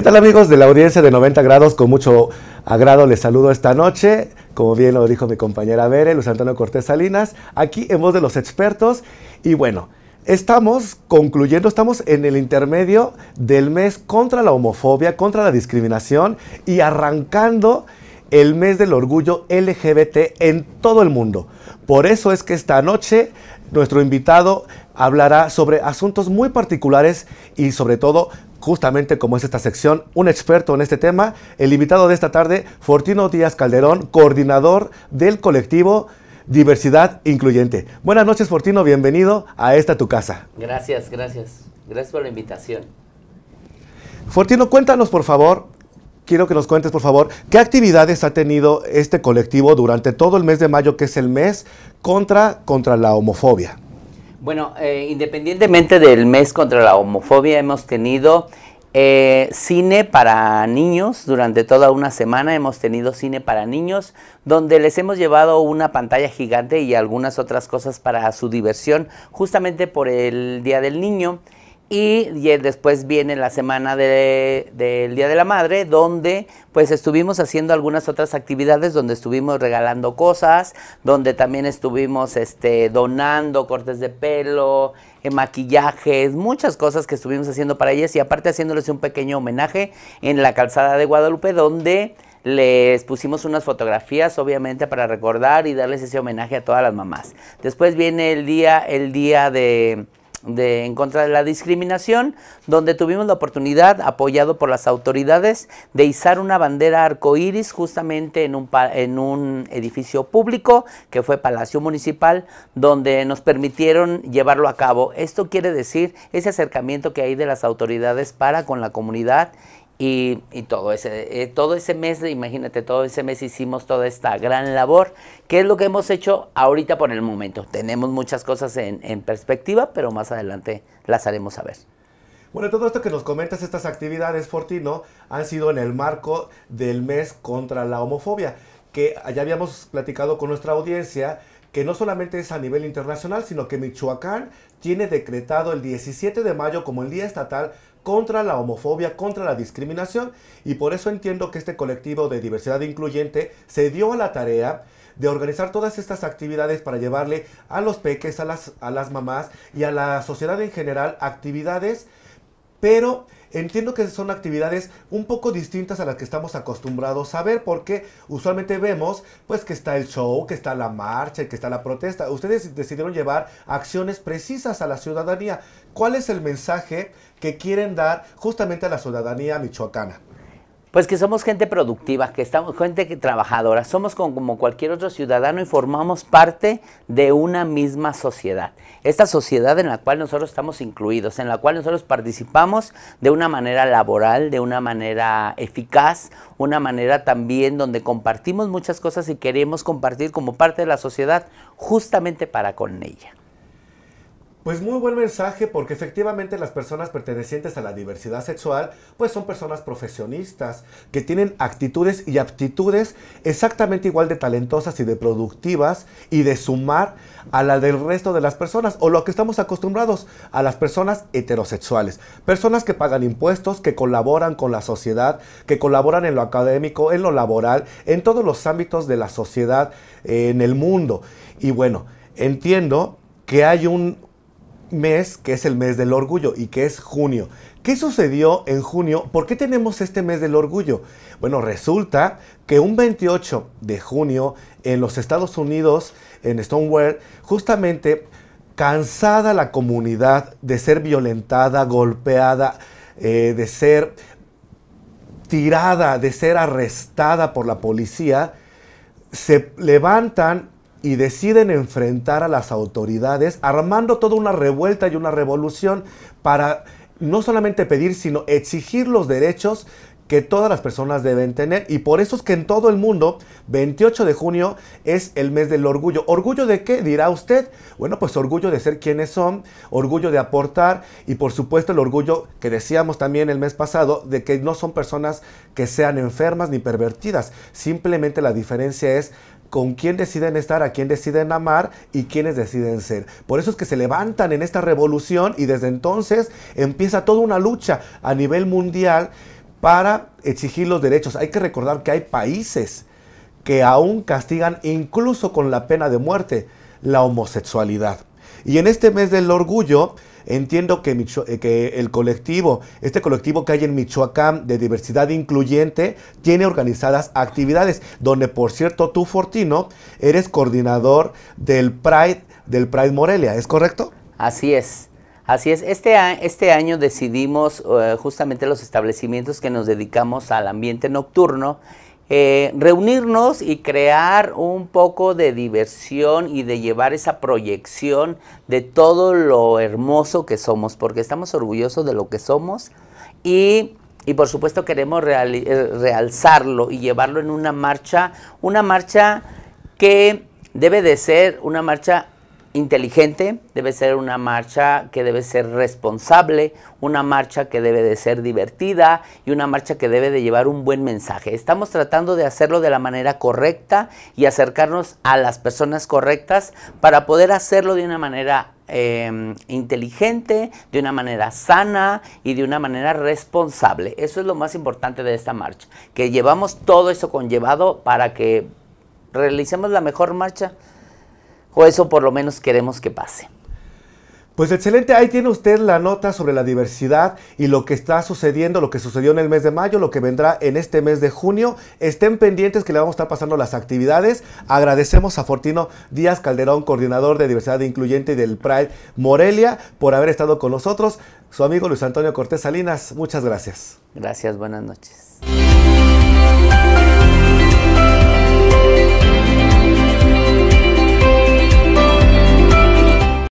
¿Qué tal amigos de la audiencia de 90 grados? Con mucho agrado les saludo esta noche, como bien lo dijo mi compañera Vere, Luis Antonio Cortés Salinas, aquí en voz de los expertos. Y bueno, estamos concluyendo, estamos en el intermedio del mes contra la homofobia, contra la discriminación y arrancando el mes del orgullo LGBT en todo el mundo. Por eso es que esta noche nuestro invitado hablará sobre asuntos muy particulares y sobre todo justamente como es esta sección, un experto en este tema, el invitado de esta tarde, Fortino Díaz Calderón, coordinador del colectivo Diversidad Incluyente. Buenas noches, Fortino, bienvenido a esta tu casa. Gracias, gracias. Gracias por la invitación. Fortino, cuéntanos, por favor, quiero que nos cuentes, por favor, qué actividades ha tenido este colectivo durante todo el mes de mayo, que es el mes contra, contra la homofobia. Bueno, eh, independientemente del mes contra la homofobia, hemos tenido eh, cine para niños, durante toda una semana hemos tenido cine para niños, donde les hemos llevado una pantalla gigante y algunas otras cosas para su diversión, justamente por el Día del Niño. Y, después viene la semana del Día de la Madre, donde pues estuvimos haciendo algunas otras actividades, donde estuvimos regalando cosas, donde también estuvimos este, donando cortes de pelo, eh, maquillajes, muchas cosas que estuvimos haciendo para ellas y aparte haciéndoles un pequeño homenaje en la calzada de Guadalupe, donde les pusimos unas fotografías, obviamente, para recordar y darles ese homenaje a todas las mamás. Después viene el día, el día de de, en contra de la discriminación, donde tuvimos la oportunidad, apoyado por las autoridades, de izar una bandera arcoíris justamente en un, en un edificio público, que fue Palacio Municipal, donde nos permitieron llevarlo a cabo. Esto quiere decir ese acercamiento que hay de las autoridades para con la comunidad y, todo, ese, eh, todo ese mes, imagínate, todo ese mes hicimos toda esta gran labor. ¿Qué es lo que hemos hecho ahorita por el momento? Tenemos muchas cosas en, en perspectiva, pero más adelante las haremos saber. Bueno, todo esto que nos comentas, estas actividades, Fortino, han sido en el marco del mes contra la homofobia, que ya habíamos platicado con nuestra audiencia que no solamente es a nivel internacional, sino que Michoacán tiene decretado el 17 de mayo como el Día Estatal contra la homofobia, contra la discriminación, y por eso entiendo que este colectivo de diversidad incluyente se dio a la tarea de organizar todas estas actividades para llevarle a los peques, a las, a las mamás y a la sociedad en general actividades, pero Entiendo que son actividades un poco distintas a las que estamos acostumbrados a ver porque usualmente vemos pues que está el show, que está la marcha, que está la protesta. Ustedes decidieron llevar acciones precisas a la ciudadanía. ¿Cuál es el mensaje que quieren dar justamente a la ciudadanía michoacana? Pues que somos gente productiva, que estamos gente trabajadora, somos como cualquier otro ciudadano y formamos parte de una misma sociedad. Esta sociedad en la cual nosotros estamos incluidos, en la cual nosotros participamos de una manera laboral, de una manera eficaz, una manera también donde compartimos muchas cosas y queremos compartir como parte de la sociedad justamente para con ella. Pues muy buen mensaje porque efectivamente las personas pertenecientes a la diversidad sexual pues son personas profesionistas que tienen actitudes y aptitudes exactamente igual de talentosas y de productivas y de sumar a la del resto de las personas o lo que estamos acostumbrados a las personas heterosexuales, personas que pagan impuestos, que colaboran con la sociedad, que colaboran en lo académico, en lo laboral, en todos los ámbitos de la sociedad, eh, en el mundo. Y bueno, entiendo que hay un, mes que es el mes del orgullo y que es junio. ¿Qué sucedió en junio? ¿Por qué tenemos este mes del orgullo? Bueno, resulta que un 28 de junio en los Estados Unidos, en Stonewall, justamente cansada la comunidad de ser violentada, golpeada, eh, de ser tirada, de ser arrestada por la policía, se levantan y deciden enfrentar a las autoridades armando toda una revuelta y una revolución para no solamente pedir, sino exigir los derechos que todas las personas deben tener. Y por eso es que en todo el mundo, 28 de junio es el mes del orgullo. ¿Orgullo de qué? Dirá usted. Bueno, pues orgullo de ser quienes son, orgullo de aportar y por supuesto el orgullo que decíamos también el mes pasado de que no son personas que sean enfermas ni pervertidas. Simplemente la diferencia es con quién deciden estar, a quién deciden amar y quiénes deciden ser. Por eso es que se levantan en esta revolución y desde entonces empieza toda una lucha a nivel mundial para exigir los derechos. Hay que recordar que hay países que aún castigan incluso con la pena de muerte la homosexualidad. Y en este mes del orgullo, Entiendo eh, que, el colectivo, este colectivo que hay en Michoacán de diversidad incluyente, tiene organizadas actividades, donde por cierto tú, Fortino, eres coordinador del Pride, del Pride Morelia, ¿es correcto? Así es. Así es, este, este año decidimos eh, justamente los establecimientos que nos dedicamos al ambiente nocturno eh, reunirnos y crear un poco de diversión y de llevar esa proyección de todo lo hermoso que somos, porque estamos orgullosos de lo que somos y, y por supuesto queremos eh, realzarlo y llevarlo en una marcha, una marcha que debe de ser una marcha inteligente, debe ser una marcha que debe ser responsable, una marcha que debe de ser divertida y una marcha que debe de llevar un buen mensaje. Estamos tratando de hacerlo de la manera correcta y acercarnos a las personas correctas para poder hacerlo de una manera em, inteligente, de una manera sana y de una manera responsable. Eso es lo más importante de esta marcha, que llevamos todo eso conllevado para que realicemos la mejor marcha o eso por lo menos queremos que pase. Pues excelente, ahí tiene usted la nota sobre la diversidad y lo que está sucediendo, lo que sucedió en el mes de mayo, lo que vendrá en este mes de junio. Estén pendientes que le vamos a estar pasando las actividades. Agradecemos a Fortino Díaz Calderón, coordinador de diversidad incluyente y del Pride Morelia, por haber estado con nosotros. Su amigo Luis Antonio Cortés Salinas, muchas gracias. Gracias, buenas noches.